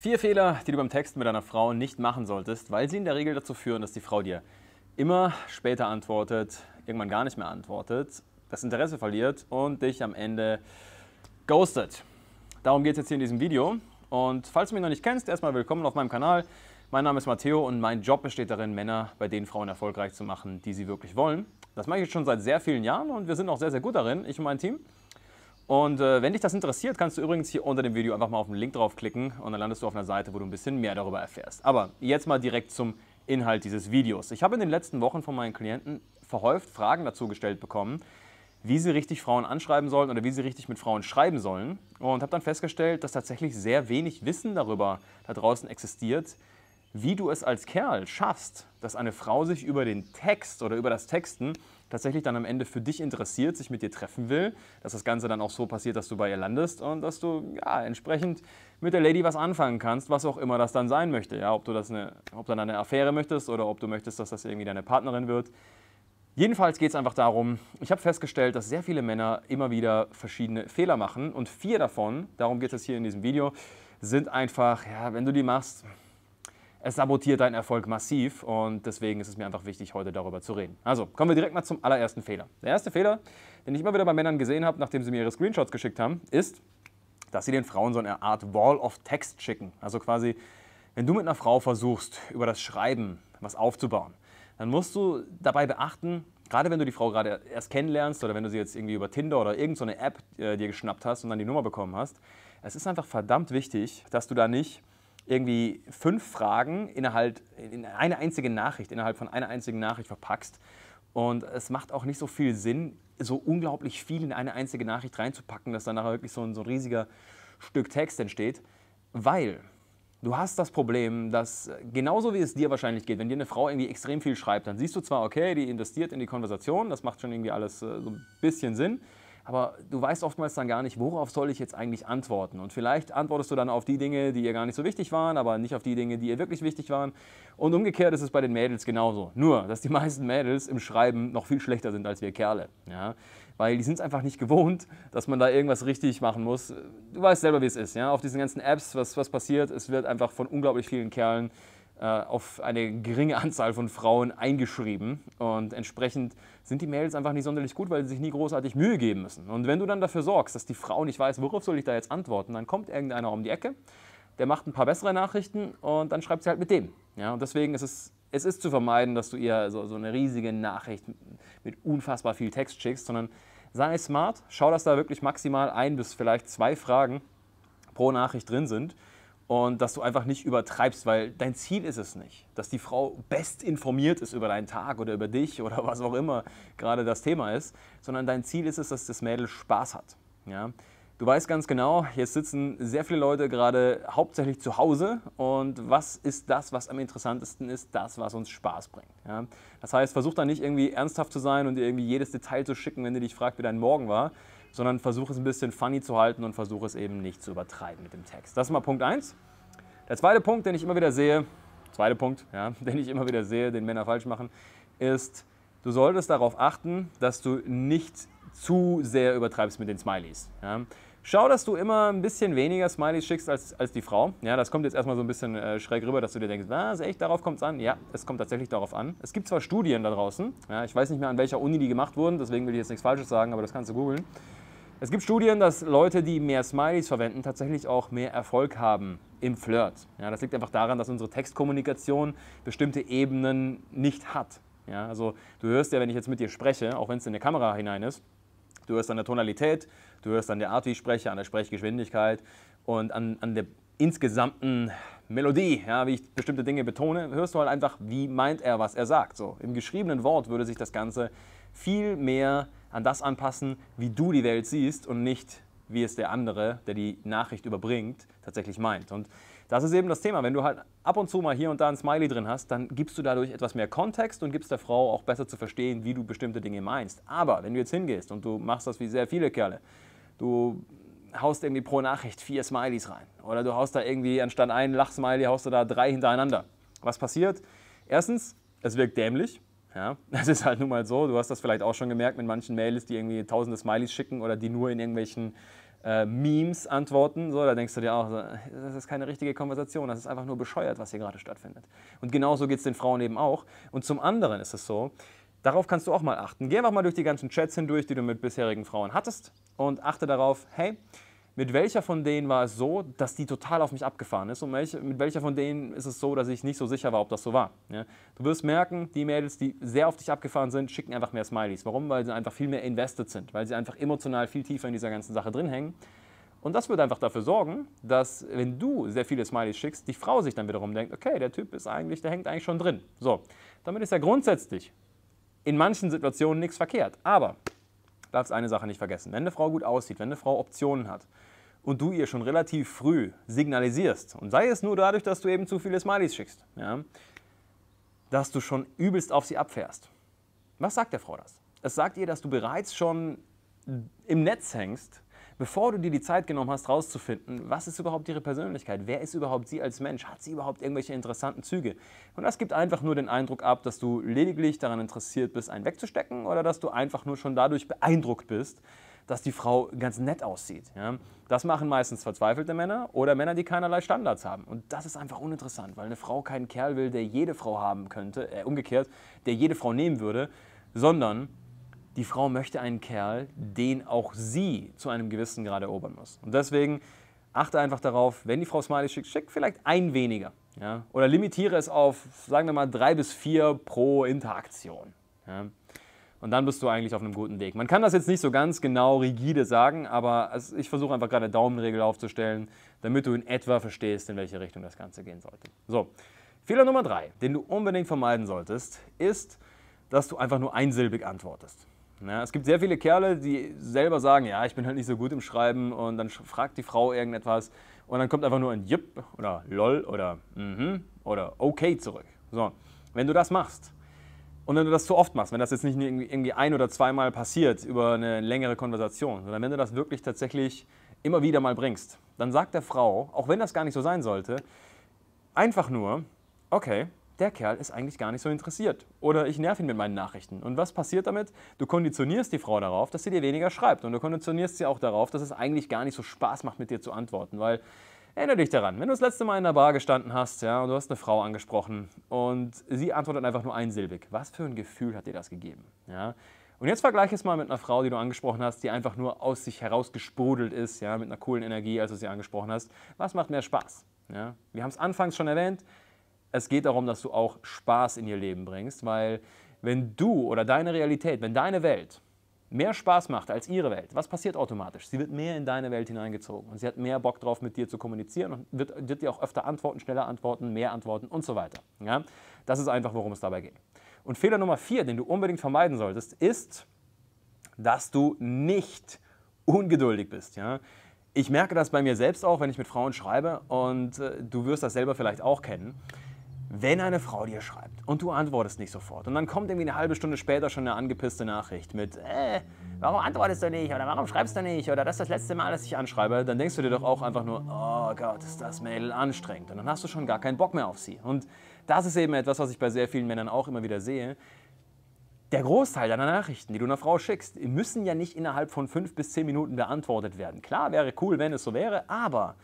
Vier Fehler, die du beim Texten mit einer Frau nicht machen solltest, weil sie in der Regel dazu führen, dass die Frau dir immer später antwortet, irgendwann gar nicht mehr antwortet, das Interesse verliert und dich am Ende ghostet. Darum geht es jetzt hier in diesem Video. Und falls du mich noch nicht kennst, erstmal willkommen auf meinem Kanal. Mein Name ist Matteo und mein Job besteht darin, Männer bei den Frauen erfolgreich zu machen, die sie wirklich wollen. Das mache ich jetzt schon seit sehr vielen Jahren und wir sind auch sehr, sehr gut darin, ich und mein Team. Und äh, wenn dich das interessiert, kannst du übrigens hier unter dem Video einfach mal auf den Link draufklicken und dann landest du auf einer Seite, wo du ein bisschen mehr darüber erfährst. Aber jetzt mal direkt zum Inhalt dieses Videos. Ich habe in den letzten Wochen von meinen Klienten verhäuft Fragen dazu gestellt bekommen, wie sie richtig Frauen anschreiben sollen oder wie sie richtig mit Frauen schreiben sollen. Und habe dann festgestellt, dass tatsächlich sehr wenig Wissen darüber da draußen existiert, wie du es als Kerl schaffst, dass eine Frau sich über den Text oder über das Texten tatsächlich dann am Ende für dich interessiert, sich mit dir treffen will, dass das Ganze dann auch so passiert, dass du bei ihr landest und dass du ja entsprechend mit der Lady was anfangen kannst, was auch immer das dann sein möchte. Ja, ob du das eine, ob dann eine Affäre möchtest oder ob du möchtest, dass das irgendwie deine Partnerin wird. Jedenfalls geht es einfach darum, ich habe festgestellt, dass sehr viele Männer immer wieder verschiedene Fehler machen und vier davon, darum geht es hier in diesem Video, sind einfach, ja, wenn du die machst, es sabotiert deinen Erfolg massiv und deswegen ist es mir einfach wichtig, heute darüber zu reden. Also, kommen wir direkt mal zum allerersten Fehler. Der erste Fehler, den ich immer wieder bei Männern gesehen habe, nachdem sie mir ihre Screenshots geschickt haben, ist, dass sie den Frauen so eine Art Wall of Text schicken. Also quasi, wenn du mit einer Frau versuchst, über das Schreiben was aufzubauen, dann musst du dabei beachten, gerade wenn du die Frau gerade erst kennenlernst oder wenn du sie jetzt irgendwie über Tinder oder irgendeine so App äh, dir geschnappt hast und dann die Nummer bekommen hast, es ist einfach verdammt wichtig, dass du da nicht irgendwie fünf Fragen innerhalb in eine einzige Nachricht, innerhalb von einer einzigen Nachricht verpackst. Und es macht auch nicht so viel Sinn, so unglaublich viel in eine einzige Nachricht reinzupacken, dass dann nachher wirklich so ein, so ein riesiger Stück Text entsteht, weil du hast das Problem, dass genauso wie es dir wahrscheinlich geht, wenn dir eine Frau irgendwie extrem viel schreibt, dann siehst du zwar, okay, die investiert in die Konversation, das macht schon irgendwie alles äh, so ein bisschen Sinn, aber du weißt oftmals dann gar nicht, worauf soll ich jetzt eigentlich antworten. Und vielleicht antwortest du dann auf die Dinge, die ihr gar nicht so wichtig waren, aber nicht auf die Dinge, die ihr wirklich wichtig waren. Und umgekehrt ist es bei den Mädels genauso. Nur, dass die meisten Mädels im Schreiben noch viel schlechter sind als wir Kerle. Ja? Weil die sind es einfach nicht gewohnt, dass man da irgendwas richtig machen muss. Du weißt selber, wie es ist. Ja? Auf diesen ganzen Apps, was, was passiert, es wird einfach von unglaublich vielen Kerlen äh, auf eine geringe Anzahl von Frauen eingeschrieben. Und entsprechend sind die Mädels einfach nicht sonderlich gut, weil sie sich nie großartig Mühe geben müssen. Und wenn du dann dafür sorgst, dass die Frau nicht weiß, worauf soll ich da jetzt antworten, dann kommt irgendeiner um die Ecke, der macht ein paar bessere Nachrichten und dann schreibt sie halt mit dem. Ja, und deswegen ist es, es ist zu vermeiden, dass du ihr so, so eine riesige Nachricht mit unfassbar viel Text schickst, sondern sei smart, schau, dass da wirklich maximal ein bis vielleicht zwei Fragen pro Nachricht drin sind und dass du einfach nicht übertreibst, weil dein Ziel ist es nicht, dass die Frau best informiert ist über deinen Tag oder über dich oder was auch immer gerade das Thema ist, sondern dein Ziel ist es, dass das Mädel Spaß hat. Ja? Du weißt ganz genau, jetzt sitzen sehr viele Leute gerade hauptsächlich zu Hause und was ist das, was am interessantesten ist, das, was uns Spaß bringt. Ja? Das heißt, versuch da nicht irgendwie ernsthaft zu sein und dir irgendwie jedes Detail zu schicken, wenn du dich fragst, wie dein Morgen war, sondern versuche es ein bisschen funny zu halten und versuche es eben nicht zu übertreiben mit dem Text. Das ist mal Punkt 1. Der zweite Punkt, den ich immer wieder sehe, zweite Punkt, ja, den ich immer wieder sehe, den Männer falsch machen, ist, du solltest darauf achten, dass du nicht zu sehr übertreibst mit den Smileys. Ja. Schau, dass du immer ein bisschen weniger Smileys schickst als, als die Frau. Ja, das kommt jetzt erstmal so ein bisschen äh, schräg rüber, dass du dir denkst, was, echt, darauf kommt es an? Ja, es kommt tatsächlich darauf an. Es gibt zwar Studien da draußen, ja, ich weiß nicht mehr, an welcher Uni die gemacht wurden, deswegen will ich jetzt nichts Falsches sagen, aber das kannst du googeln. Es gibt Studien, dass Leute, die mehr Smileys verwenden, tatsächlich auch mehr Erfolg haben im Flirt. Ja, das liegt einfach daran, dass unsere Textkommunikation bestimmte Ebenen nicht hat. Ja, also du hörst ja, wenn ich jetzt mit dir spreche, auch wenn es in der Kamera hinein ist, du hörst an der Tonalität, du hörst an der Art, wie ich spreche, an der Sprechgeschwindigkeit und an, an der insgesamten Melodie, ja, wie ich bestimmte Dinge betone, hörst du halt einfach, wie meint er, was er sagt. So, Im geschriebenen Wort würde sich das Ganze viel mehr an das anpassen, wie du die Welt siehst und nicht, wie es der andere, der die Nachricht überbringt, tatsächlich meint. Und das ist eben das Thema. Wenn du halt ab und zu mal hier und da ein Smiley drin hast, dann gibst du dadurch etwas mehr Kontext und gibst der Frau auch besser zu verstehen, wie du bestimmte Dinge meinst. Aber wenn du jetzt hingehst und du machst das wie sehr viele Kerle, du haust irgendwie pro Nachricht vier Smileys rein. Oder du haust da irgendwie anstatt einen Lachsmiley, haust du da drei hintereinander. Was passiert? Erstens, es wirkt dämlich. Ja, das ist halt nun mal so. Du hast das vielleicht auch schon gemerkt mit manchen Mails, die irgendwie tausende Smileys schicken oder die nur in irgendwelchen äh, Memes antworten. So, da denkst du dir auch, das ist keine richtige Konversation, das ist einfach nur bescheuert, was hier gerade stattfindet. Und genauso geht es den Frauen eben auch. Und zum anderen ist es so, Darauf kannst du auch mal achten. Geh einfach mal durch die ganzen Chats hindurch, die du mit bisherigen Frauen hattest und achte darauf, hey, mit welcher von denen war es so, dass die total auf mich abgefahren ist und welche, mit welcher von denen ist es so, dass ich nicht so sicher war, ob das so war. Ja? Du wirst merken, die Mädels, die sehr auf dich abgefahren sind, schicken einfach mehr Smileys. Warum? Weil sie einfach viel mehr invested sind, weil sie einfach emotional viel tiefer in dieser ganzen Sache drin hängen. Und das wird einfach dafür sorgen, dass wenn du sehr viele Smileys schickst, die Frau sich dann wiederum denkt, okay, der Typ ist eigentlich, der hängt eigentlich schon drin. So, damit ist ja grundsätzlich in manchen Situationen nichts verkehrt. Aber darfst eine Sache nicht vergessen. Wenn eine Frau gut aussieht, wenn eine Frau Optionen hat und du ihr schon relativ früh signalisierst, und sei es nur dadurch, dass du eben zu viele Smileys schickst, ja, dass du schon übelst auf sie abfährst. Was sagt der Frau das? Es sagt ihr, dass du bereits schon im Netz hängst bevor du dir die Zeit genommen hast, rauszufinden, was ist überhaupt ihre Persönlichkeit, wer ist überhaupt sie als Mensch, hat sie überhaupt irgendwelche interessanten Züge. Und das gibt einfach nur den Eindruck ab, dass du lediglich daran interessiert bist, einen wegzustecken oder dass du einfach nur schon dadurch beeindruckt bist, dass die Frau ganz nett aussieht. Ja? Das machen meistens verzweifelte Männer oder Männer, die keinerlei Standards haben. Und das ist einfach uninteressant, weil eine Frau keinen Kerl will, der jede Frau haben könnte, äh, umgekehrt, der jede Frau nehmen würde, sondern die Frau möchte einen Kerl, den auch sie zu einem gewissen Grad erobern muss. Und deswegen achte einfach darauf, wenn die Frau Smiley schickt, schickt vielleicht ein weniger. Ja? Oder limitiere es auf, sagen wir mal, drei bis vier pro Interaktion. Ja? Und dann bist du eigentlich auf einem guten Weg. Man kann das jetzt nicht so ganz genau rigide sagen, aber ich versuche einfach gerade eine Daumenregel aufzustellen, damit du in etwa verstehst, in welche Richtung das Ganze gehen sollte. So, Fehler Nummer drei, den du unbedingt vermeiden solltest, ist, dass du einfach nur einsilbig antwortest. Ja, ne? es gibt sehr viele Kerle, die selber sagen, ja, ich bin halt nicht so gut im Schreiben und dann fragt die Frau irgendetwas und dann kommt einfach nur ein Jip oder LOL oder mhm oder okay zurück. So, wenn du das machst und wenn du das zu oft machst, wenn das jetzt nicht irgendwie ein oder zweimal passiert über eine längere Konversation, sondern wenn du das wirklich tatsächlich immer wieder mal bringst, dann sagt der Frau, auch wenn das gar nicht so sein sollte, einfach nur, okay, der Kerl ist eigentlich gar nicht so interessiert. Oder ich nerv ihn mit meinen Nachrichten. Und was passiert damit? Du konditionierst die Frau darauf, dass sie dir weniger schreibt. Und du konditionierst sie auch darauf, dass es eigentlich gar nicht so Spaß macht, mit dir zu antworten. Weil, erinnere dich daran, wenn du das letzte Mal in der Bar gestanden hast, ja, und du hast eine Frau angesprochen und sie antwortet einfach nur einsilbig. Was für ein Gefühl hat dir das gegeben? Ja? Und jetzt vergleiche es mal mit einer Frau, die du angesprochen hast, die einfach nur aus sich herausgesprudelt ist, ja, mit einer coolen Energie, als du sie angesprochen hast. Was macht mehr Spaß? Ja? Wir haben es anfangs schon erwähnt es geht darum, dass du auch Spaß in ihr Leben bringst, weil wenn du oder deine Realität, wenn deine Welt mehr Spaß macht als ihre Welt, was passiert automatisch? Sie wird mehr in deine Welt hineingezogen und sie hat mehr Bock drauf, mit dir zu kommunizieren und wird, wird dir auch öfter antworten, schneller antworten, mehr antworten und so weiter. Ja? Das ist einfach, worum es dabei geht. Und Fehler Nummer vier, den du unbedingt vermeiden solltest, ist, dass du nicht ungeduldig bist. Ja? Ich merke das bei mir selbst auch, wenn ich mit Frauen schreibe und äh, du wirst das selber vielleicht auch kennen. Wenn eine Frau dir schreibt und du antwortest nicht sofort und dann kommt irgendwie eine halbe Stunde später schon eine angepisste Nachricht mit, äh, warum antwortest du nicht oder warum schreibst du nicht oder das ist das letzte Mal, dass ich anschreibe, dann denkst du dir doch auch einfach nur, oh Gott, ist das Mädel anstrengend und dann hast du schon gar keinen Bock mehr auf sie. Und das ist eben etwas, was ich bei sehr vielen Männern auch immer wieder sehe. Der Großteil deiner Nachrichten, die du einer Frau schickst, müssen ja nicht innerhalb von fünf bis zehn Minuten beantwortet werden. Klar wäre cool, wenn es so wäre, aber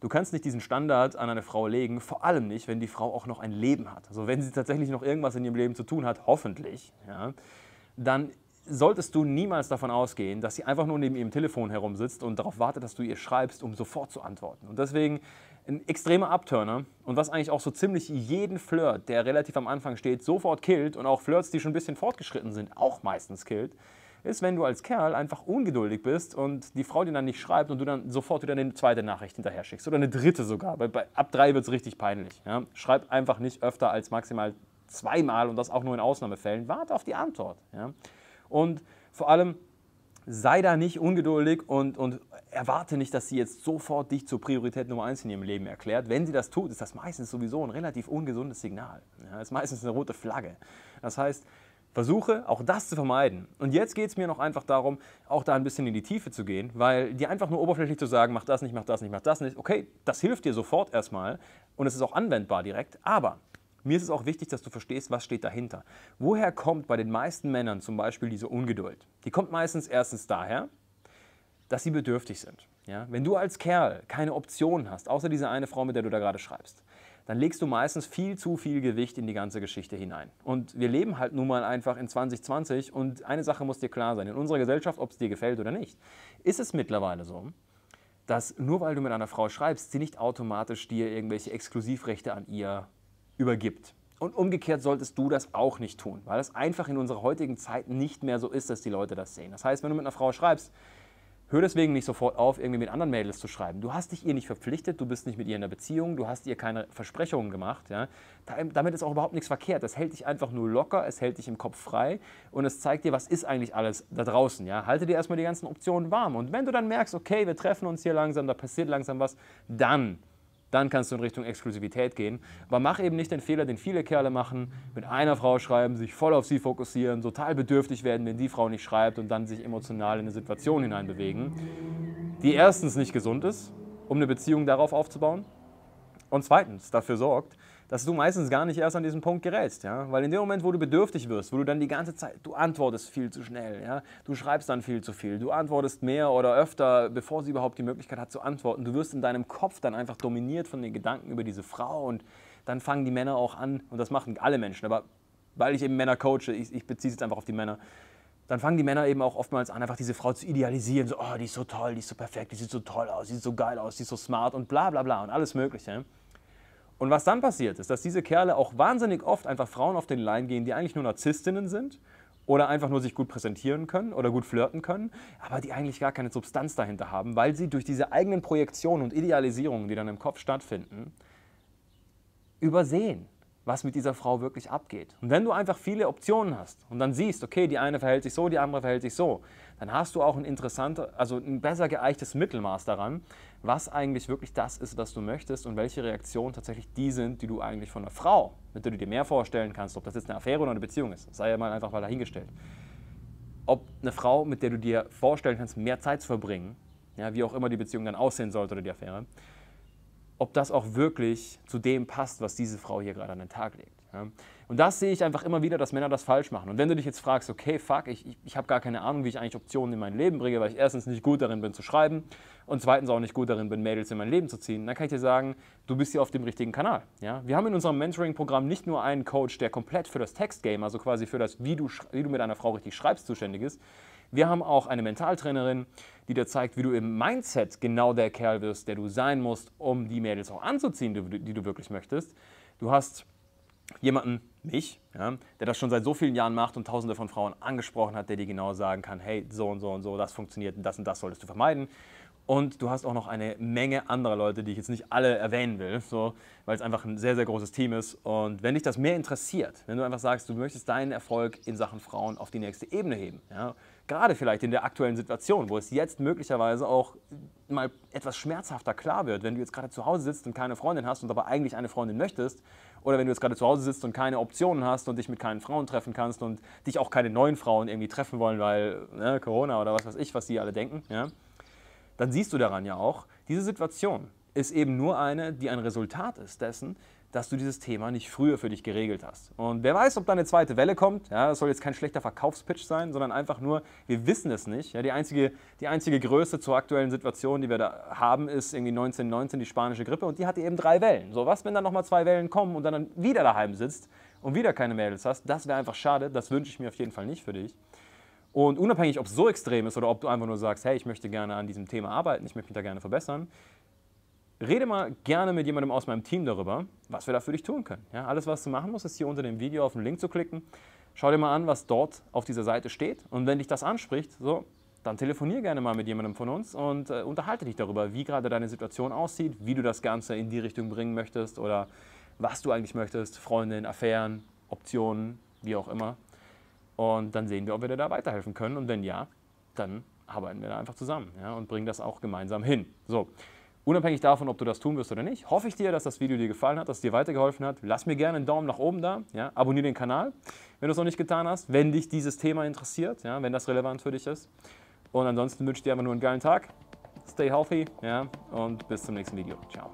Du kannst nicht diesen Standard an eine Frau legen, vor allem nicht, wenn die Frau auch noch ein Leben hat. Also wenn sie tatsächlich noch irgendwas in ihrem Leben zu tun hat, hoffentlich, ja, dann solltest du niemals davon ausgehen, dass sie einfach nur neben ihrem Telefon herumsitzt und darauf wartet, dass du ihr schreibst, um sofort zu antworten. Und deswegen ein extremer Abturner und was eigentlich auch so ziemlich jeden Flirt, der relativ am Anfang steht, sofort killt und auch Flirts, die schon ein bisschen fortgeschritten sind, auch meistens killt, ist, wenn du als Kerl einfach ungeduldig bist und die Frau dir dann nicht schreibt und du dann sofort wieder eine zweite Nachricht hinterher schickst oder eine dritte sogar. Bei, bei, ab drei wird es richtig peinlich. Ja? Schreib einfach nicht öfter als maximal zweimal und das auch nur in Ausnahmefällen. Warte auf die Antwort. Ja? Und vor allem, sei da nicht ungeduldig und, und erwarte nicht, dass sie jetzt sofort dich zur Priorität Nummer eins in ihrem Leben erklärt. Wenn sie das tut, ist das meistens sowieso ein relativ ungesundes Signal. Ja, ist meistens eine rote Flagge. Das heißt, versuche auch das zu vermeiden. Und jetzt geht es mir noch einfach darum, auch da ein bisschen in die Tiefe zu gehen, weil dir einfach nur oberflächlich zu sagen, mach das nicht, mach das nicht, mach das nicht, okay, das hilft dir sofort erstmal und es ist auch anwendbar direkt, aber mir ist es auch wichtig, dass du verstehst, was steht dahinter. Woher kommt bei den meisten Männern zum Beispiel diese Ungeduld? Die kommt meistens erstens daher, dass sie bedürftig sind. Ja? Wenn du als Kerl keine Option hast, außer diese eine Frau, mit der du da gerade schreibst, dann legst du meistens viel zu viel Gewicht in die ganze Geschichte hinein. Und wir leben halt nun mal einfach in 2020 und eine Sache muss dir klar sein, in unserer Gesellschaft, ob es dir gefällt oder nicht, ist es mittlerweile so, dass nur weil du mit einer Frau schreibst, sie nicht automatisch dir irgendwelche Exklusivrechte an ihr übergibt. Und umgekehrt solltest du das auch nicht tun, weil es einfach in unserer heutigen Zeit nicht mehr so ist, dass die Leute das sehen. Das heißt, wenn du mit einer Frau schreibst, Hör deswegen nicht sofort auf, irgendwie mit anderen Mädels zu schreiben. Du hast dich ihr nicht verpflichtet, du bist nicht mit ihr in der Beziehung, du hast ihr keine Versprechungen gemacht. Ja? Damit ist auch überhaupt nichts verkehrt. Das hält dich einfach nur locker, es hält dich im Kopf frei und es zeigt dir, was ist eigentlich alles da draußen. Ja? Halte dir erstmal die ganzen Optionen warm. Und wenn du dann merkst, okay, wir treffen uns hier langsam, da passiert langsam was, dann dann kannst du in Richtung Exklusivität gehen. Aber mach eben nicht den Fehler, den viele Kerle machen, mit einer Frau schreiben, sich voll auf sie fokussieren, total bedürftig werden, wenn die Frau nicht schreibt und dann sich emotional in eine Situation hineinbewegen, die erstens nicht gesund ist, um eine Beziehung darauf aufzubauen und zweitens dafür sorgt, dass du meistens gar nicht erst an diesen Punkt gerätst, ja? Weil in dem Moment, wo du bedürftig wirst, wo du dann die ganze Zeit, du antwortest viel zu schnell, ja? Du schreibst dann viel zu viel, du antwortest mehr oder öfter, bevor sie überhaupt die Möglichkeit hat zu antworten. Du wirst in deinem Kopf dann einfach dominiert von den Gedanken über diese Frau und dann fangen die Männer auch an, und das machen alle Menschen, aber weil ich eben Männer coache, ich, ich beziehe es jetzt einfach auf die Männer, dann fangen die Männer eben auch oftmals an, einfach diese Frau zu idealisieren. So, oh, die ist so toll, die ist so perfekt, die sieht so toll aus, die sieht so geil aus, die ist so smart und bla bla bla und alles Mögliche. Und was dann passiert ist, dass diese Kerle auch wahnsinnig oft einfach Frauen auf den Leim gehen, die eigentlich nur Narzisstinnen sind oder einfach nur sich gut präsentieren können oder gut flirten können, aber die eigentlich gar keine Substanz dahinter haben, weil sie durch diese eigenen Projektionen und Idealisierungen, die dann im Kopf stattfinden, übersehen was mit dieser Frau wirklich abgeht. Und wenn du einfach viele Optionen hast und dann siehst, okay, die eine verhält sich so, die andere verhält sich so, dann hast du auch ein interessanter, also ein besser geeichtes Mittelmaß daran, was eigentlich wirklich das ist, was du möchtest und welche Reaktionen tatsächlich die sind, die du eigentlich von einer Frau, mit der du dir mehr vorstellen kannst, ob das jetzt eine Affäre oder eine Beziehung ist, sei ja mal einfach mal dahingestellt. Ob eine Frau, mit der du dir vorstellen kannst, mehr Zeit zu verbringen, ja, wie auch immer die Beziehung dann aussehen sollte oder die Affäre, ob das auch wirklich zu dem passt, was diese Frau hier gerade an den Tag legt. Ja? Und das sehe ich einfach immer wieder, dass Männer das falsch machen. Und wenn du dich jetzt fragst, okay, fuck, ich, ich, ich habe gar keine Ahnung, wie ich eigentlich Optionen in mein Leben bringe, weil ich erstens nicht gut darin bin zu schreiben und zweitens auch nicht gut darin bin, Mädels in mein Leben zu ziehen, dann kann ich dir sagen, du bist hier auf dem richtigen Kanal. Ja? Wir haben in unserem Mentoring-Programm nicht nur einen Coach, der komplett für das Textgame, also quasi für das, wie du, wie du mit einer Frau richtig schreibst, zuständig ist, wir haben auch eine Mentaltrainerin, die dir zeigt, wie du im Mindset genau der Kerl wirst, der du sein musst, um die Mädels auch anzuziehen, die, du wirklich möchtest. Du hast jemanden, mich, ja, der das schon seit so vielen Jahren macht und tausende von Frauen angesprochen hat, der dir genau sagen kann, hey, so und so und so, das funktioniert und das und das solltest du vermeiden. Und du hast auch noch eine Menge anderer Leute, die ich jetzt nicht alle erwähnen will, so, weil es einfach ein sehr, sehr großes Team ist. Und wenn dich das mehr interessiert, wenn du einfach sagst, du möchtest deinen Erfolg in Sachen Frauen auf die nächste Ebene heben, ja, gerade vielleicht in der aktuellen Situation, wo es jetzt möglicherweise auch mal etwas schmerzhafter klar wird, wenn du jetzt gerade zu Hause sitzt und keine Freundin hast und aber eigentlich eine Freundin möchtest, oder wenn du jetzt gerade zu Hause sitzt und keine Optionen hast und dich mit keinen Frauen treffen kannst und dich auch keine neuen Frauen irgendwie treffen wollen, weil ne, Corona oder was weiß ich, was die alle denken, ja, dann siehst du daran ja auch, diese Situation ist eben nur eine, die ein Resultat ist dessen, dass du dieses Thema nicht früher für dich geregelt hast. Und wer weiß, ob da eine zweite Welle kommt. Ja, das soll jetzt kein schlechter Verkaufspitch sein, sondern einfach nur, wir wissen es nicht. Ja, die, einzige, die einzige Größe zur aktuellen Situation, die wir da haben, ist irgendwie 1919 die spanische Grippe und die hatte eben drei Wellen. So, was, wenn dann nochmal zwei Wellen kommen und dann wieder daheim sitzt und wieder keine Mädels hast? Das wäre einfach schade. Das wünsche ich mir auf jeden Fall nicht für dich. Und unabhängig, ob es so extrem ist oder ob du einfach nur sagst, hey, ich möchte gerne an diesem Thema arbeiten, ich möchte mich da gerne verbessern, rede mal gerne mit jemandem aus meinem Team darüber, was wir da für dich tun können. Ja, alles, was du machen musst, ist hier unter dem Video auf den Link zu klicken. Schau dir mal an, was dort auf dieser Seite steht. Und wenn dich das anspricht, so, dann telefonier gerne mal mit jemandem von uns und äh, unterhalte dich darüber, wie gerade deine Situation aussieht, wie du das Ganze in die Richtung bringen möchtest oder was du eigentlich möchtest, Freundin, Affären, Optionen, wie auch immer. Und dann sehen wir, ob wir dir da weiterhelfen können. Und wenn ja, dann arbeiten wir da einfach zusammen ja, und bringen das auch gemeinsam hin. So, Unabhängig davon, ob du das tun wirst oder nicht, hoffe ich dir, dass das Video dir gefallen hat, dass es dir weitergeholfen hat. Lass mir gerne einen Daumen nach oben da. Ja? Abonniere den Kanal, wenn du es noch nicht getan hast, wenn dich dieses Thema interessiert, ja? wenn das relevant für dich ist. Und ansonsten wünsche ich dir einfach nur einen geilen Tag. Stay healthy ja? und bis zum nächsten Video. Ciao.